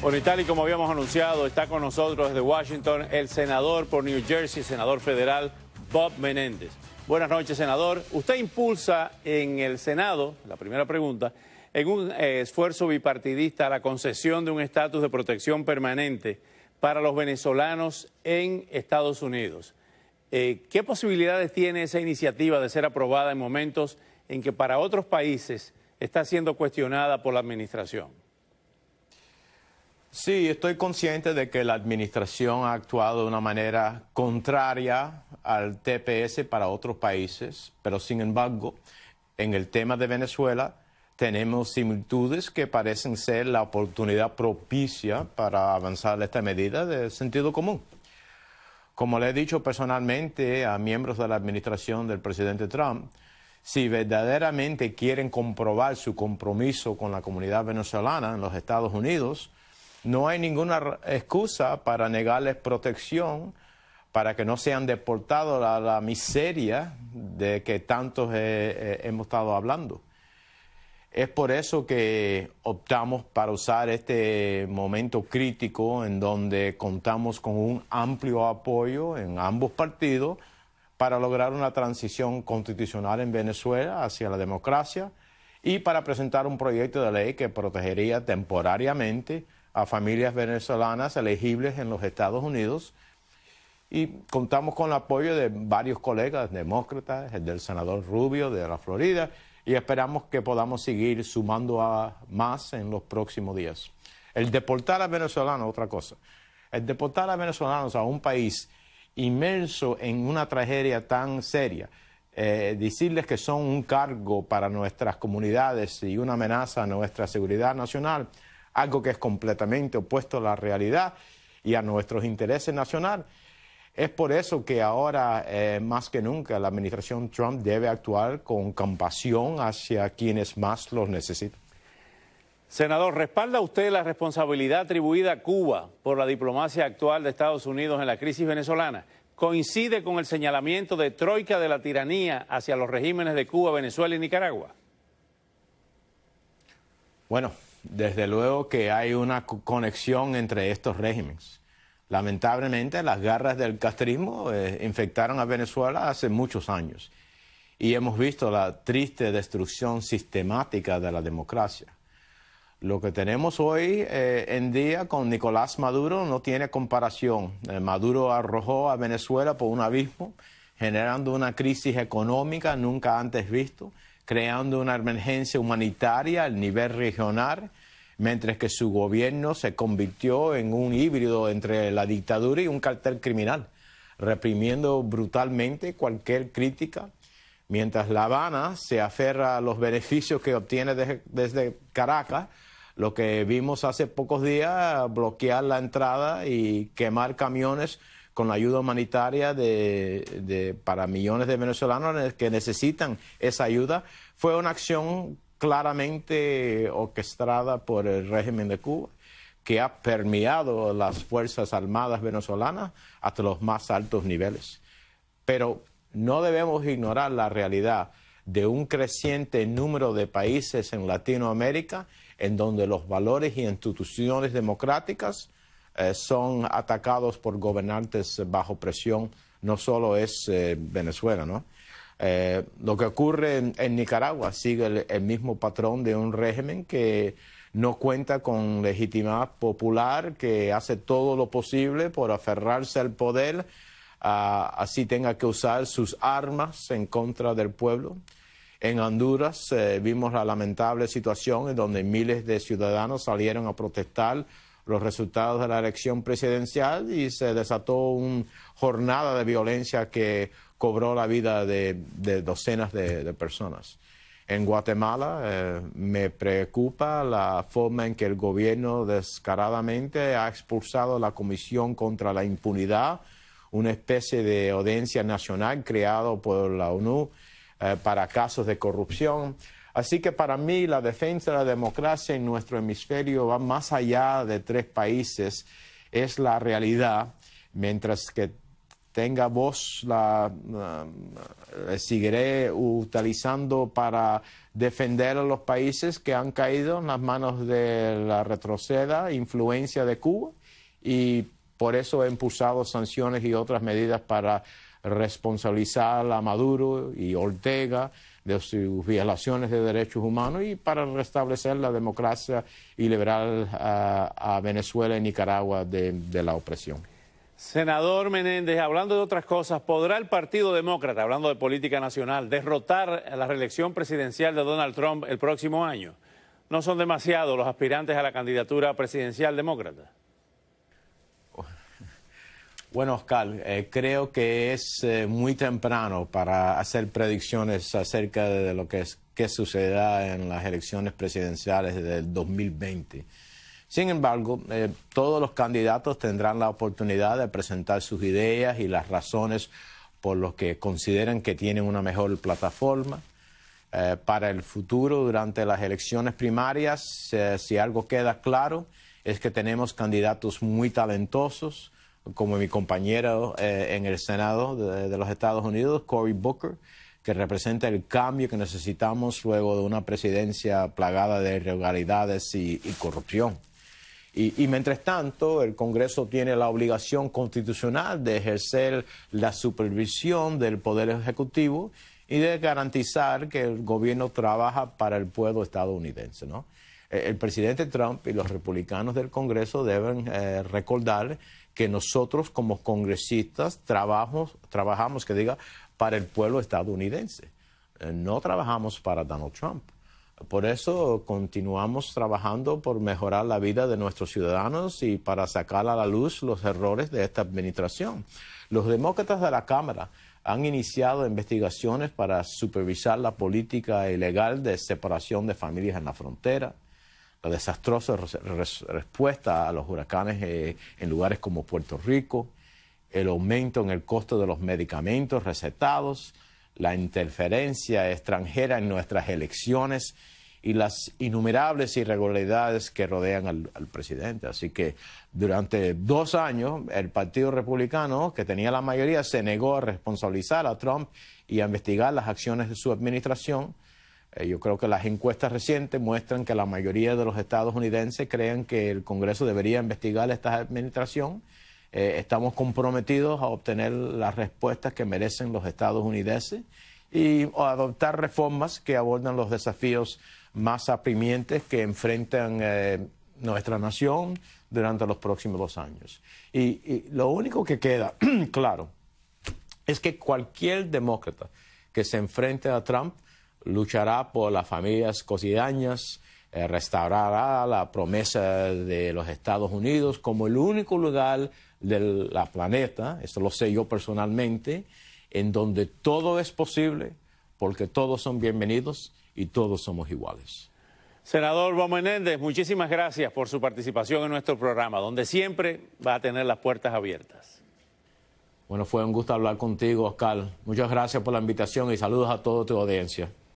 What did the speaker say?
Bueno, y tal y como habíamos anunciado, está con nosotros desde Washington el senador por New Jersey, senador federal Bob Menéndez. Buenas noches, senador. Usted impulsa en el Senado, la primera pregunta, en un eh, esfuerzo bipartidista la concesión de un estatus de protección permanente para los venezolanos en Estados Unidos. Eh, ¿Qué posibilidades tiene esa iniciativa de ser aprobada en momentos en que para otros países está siendo cuestionada por la administración? Sí, estoy consciente de que la administración ha actuado de una manera contraria al TPS para otros países, pero sin embargo, en el tema de Venezuela tenemos similitudes que parecen ser la oportunidad propicia para avanzar esta medida de sentido común. Como le he dicho personalmente a miembros de la administración del presidente Trump, si verdaderamente quieren comprobar su compromiso con la comunidad venezolana en los Estados Unidos, no hay ninguna excusa para negarles protección, para que no sean deportados a la miseria de que tantos hemos estado hablando. Es por eso que optamos para usar este momento crítico en donde contamos con un amplio apoyo en ambos partidos para lograr una transición constitucional en Venezuela hacia la democracia y para presentar un proyecto de ley que protegería temporariamente a familias venezolanas elegibles en los Estados Unidos. Y contamos con el apoyo de varios colegas demócratas, el del senador Rubio de la Florida, y esperamos que podamos seguir sumando a más en los próximos días. El deportar a venezolanos, otra cosa. El deportar a venezolanos a un país inmerso en una tragedia tan seria, eh, decirles que son un cargo para nuestras comunidades y una amenaza a nuestra seguridad nacional, algo que es completamente opuesto a la realidad y a nuestros intereses nacionales. Es por eso que ahora, eh, más que nunca, la administración Trump debe actuar con compasión hacia quienes más los necesitan. Senador, ¿respalda usted la responsabilidad atribuida a Cuba por la diplomacia actual de Estados Unidos en la crisis venezolana? ¿Coincide con el señalamiento de Troika de la tiranía hacia los regímenes de Cuba, Venezuela y Nicaragua? Bueno, desde luego que hay una conexión entre estos regímenes. Lamentablemente las garras del castrismo eh, infectaron a Venezuela hace muchos años y hemos visto la triste destrucción sistemática de la democracia. Lo que tenemos hoy eh, en día con Nicolás Maduro no tiene comparación. Eh, Maduro arrojó a Venezuela por un abismo, generando una crisis económica nunca antes vista creando una emergencia humanitaria a nivel regional, mientras que su gobierno se convirtió en un híbrido entre la dictadura y un cartel criminal, reprimiendo brutalmente cualquier crítica, mientras La Habana se aferra a los beneficios que obtiene desde Caracas lo que vimos hace pocos días, bloquear la entrada y quemar camiones con la ayuda humanitaria para millones de venezolanos que necesitan esa ayuda, fue una acción claramente orquestada por el régimen de Cuba que ha permeado las Fuerzas Armadas venezolanas hasta los más altos niveles. Pero no debemos ignorar la realidad de un creciente número de países en Latinoamérica en donde los valores y instituciones democráticas eh, son atacados por gobernantes bajo presión, no solo es eh, Venezuela, ¿no? Eh, lo que ocurre en, Nicaragua sigue el, mismo patrón de un régimen que no cuenta con legitimidad popular, que hace todo lo posible por aferrarse al poder, así tenga que usar sus armas en contra del pueblo. En Honduras vimos la lamentable situación en donde miles de ciudadanos salieron a protestar los resultados de la elección presidencial y se desató una jornada de violencia que cobró la vida de, docenas de, personas. En Guatemala eh, me preocupa la forma en que el gobierno descaradamente ha expulsado la Comisión contra la Impunidad, una especie de audiencia nacional creado por la ONU eh, para casos de corrupción. Así que para mí la defensa de la democracia en nuestro hemisferio va más allá de tres países, es la realidad, mientras que tenga voz la, eh, eh, seguiré utilizando para defender a los países que han caído en las manos de la retroceda influencia de Cuba y por eso he impulsado sanciones y otras medidas para responsabilizar a Maduro y Ortega de sus violaciones de derechos humanos y para restablecer la democracia y liberar a, Venezuela y Nicaragua de, la opresión. Senador Menéndez, hablando de otras cosas, ¿podrá el Partido Demócrata, hablando de política nacional, derrotar la reelección presidencial de Donald Trump el próximo año? No son demasiados los aspirantes a la candidatura presidencial demócrata. Bueno, Oscar, eh, creo que es eh, muy temprano para hacer predicciones acerca de lo que, es, sucederá en las elecciones presidenciales del 2020. Sin embargo, eh, todos los candidatos tendrán la oportunidad de presentar sus ideas y las razones por los que consideran que tienen una mejor plataforma. para el futuro durante las elecciones primarias, si algo queda claro, es que tenemos candidatos muy talentosos como mi compañero eh, en el Senado de, los Estados Unidos, Cory Booker, que representa el cambio que necesitamos luego de una presidencia plagada de irregularidades y, corrupción. Y, mientras tanto, el Congreso tiene la obligación constitucional de ejercer la supervisión del Poder Ejecutivo y de garantizar que el gobierno trabaja para el pueblo estadounidense, eh, El presidente Trump y los republicanos del Congreso deben eh, recordar que nosotros como congresistas trabajamos, que diga, para el pueblo estadounidense. Eh, no trabajamos para Donald Trump. Por eso continuamos trabajando por mejorar la vida de nuestros ciudadanos y para sacar a la luz los errores de esta administración. Los demócratas de la Cámara han iniciado investigaciones para supervisar la política ilegal de separación de familias en la frontera la desastrosa respuesta a los huracanes eh, en lugares como Puerto Rico, el aumento en el costo de los medicamentos recetados, la interferencia extranjera en nuestras elecciones y las innumerables irregularidades que rodean al, presidente. Así que durante dos años el Partido Republicano, que tenía la mayoría, se negó a responsabilizar a Trump y a investigar las acciones de su administración eh, yo creo que las encuestas recientes muestran que la mayoría de los estadounidenses creen que el Congreso debería investigar esta administración. Eh, estamos comprometidos a obtener las respuestas que merecen los estadounidenses y a adoptar reformas que abordan los desafíos más aprimientes que enfrentan eh, nuestra nación durante los próximos dos años. y lo único que queda claro es que cualquier demócrata que se enfrente a Trump luchará por las familias cocidañas, eh, restaurará la promesa de los Estados Unidos como el único lugar del planeta, esto lo sé yo personalmente, en donde todo es posible, porque todos son bienvenidos y todos somos iguales. Senador Juan Menéndez, muchísimas gracias por su participación en nuestro programa, donde siempre va a tener las puertas abiertas. Bueno, fue un gusto hablar contigo, Oscar. Muchas gracias por la invitación y saludos a toda tu audiencia.